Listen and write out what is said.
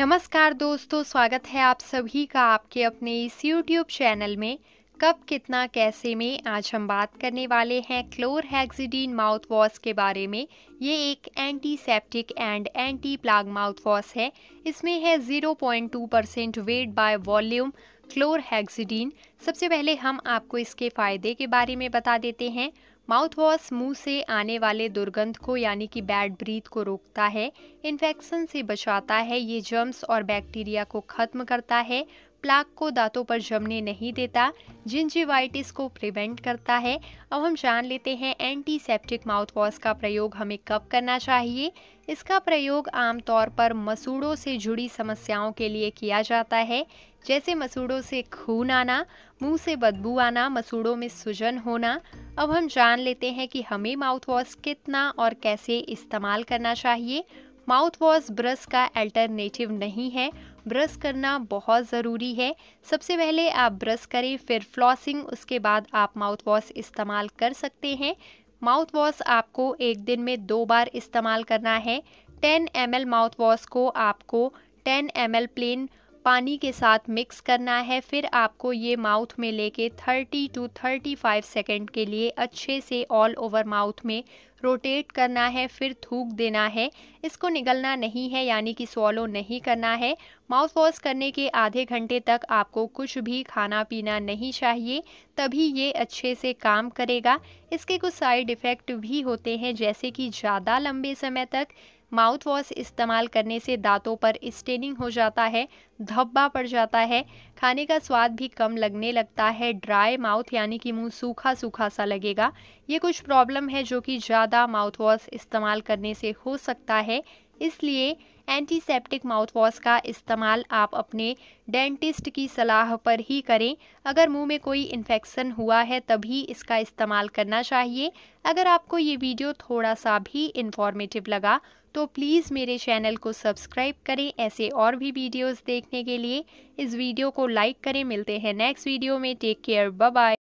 नमस्कार दोस्तों स्वागत है आप सभी का आपके अपने इस YouTube चैनल में कब कितना कैसे में आज हम बात करने वाले हैं क्लोर हैक्सिडीन माउथ वॉश के बारे में ये एक antiseptic and anti plaque mouth wash है इसमें है 0.2 percent weight by volume chlorhexidine सबसे पहले हम आपको इसके फ़ायदे के बारे में बता देते हैं माउथ वॉश मुंह से आने वाले दुर्गंध को यानी कि बैड ब्रीथ को रोकता है इन्फेक्शन से बचाता है ये जर्म्स और बैक्टीरिया को ख़त्म करता है प्लाक को दांतों पर जमने नहीं देता जिंजीवाइटिस को प्रिवेंट करता है अब हम जान लेते हैं एंटीसेप्टिक माउथ वॉश का प्रयोग हमें कब करना चाहिए इसका प्रयोग आमतौर पर मसूड़ों से जुड़ी समस्याओं के लिए किया जाता है जैसे मसूड़ों से खून आना मुंह से बदबू आना मसूड़ों में सूजन होना अब हम जान लेते हैं कि हमें माउथ वॉश कितना और कैसे इस्तेमाल करना चाहिए माउथ वॉश ब्रश का अल्टरनेटिव नहीं है ब्रश करना बहुत ज़रूरी है सबसे पहले आप ब्रश करें फिर फ्लॉसिंग उसके बाद आप माउथ वॉश इस्तेमाल कर सकते हैं माउथ वॉश आपको एक दिन में दो बार इस्तेमाल करना है 10 एम एल माउथ वॉश को आपको 10 एम एल प्लेन पानी के साथ मिक्स करना है फिर आपको ये माउथ में लेके 30 टू 35 सेकंड के लिए अच्छे से ऑल ओवर माउथ में रोटेट करना है फिर थूक देना है इसको निगलना नहीं है यानी कि सॉलो नहीं करना है माउथ वॉश करने के आधे घंटे तक आपको कुछ भी खाना पीना नहीं चाहिए तभी ये अच्छे से काम करेगा इसके कुछ साइड इफ़ेक्ट भी होते हैं जैसे कि ज़्यादा लंबे समय तक माउथ वॉश इस्तेमाल करने से दांतों पर स्टेनिंग हो जाता है धब्बा पड़ जाता है खाने का स्वाद भी कम लगने लगता है ड्राई माउथ यानी कि मुंह सूखा सूखा सा लगेगा ये कुछ प्रॉब्लम है जो कि ज़्यादा ज़्यादा माउथवॉश इस्तेमाल करने से हो सकता है इसलिए एंटीसेप्टिक वॉश का इस्तेमाल आप अपने डेंटिस्ट की सलाह पर ही करें अगर मुंह में कोई इन्फेक्शन हुआ है तभी इसका इस्तेमाल करना चाहिए अगर आपको ये वीडियो थोड़ा सा भी इंफॉर्मेटिव लगा तो प्लीज़ मेरे चैनल को सब्सक्राइब करें ऐसे और भी वीडियोस देखने के लिए इस वीडियो को लाइक करें मिलते हैं नेक्स्ट वीडियो में टेक केयर बाय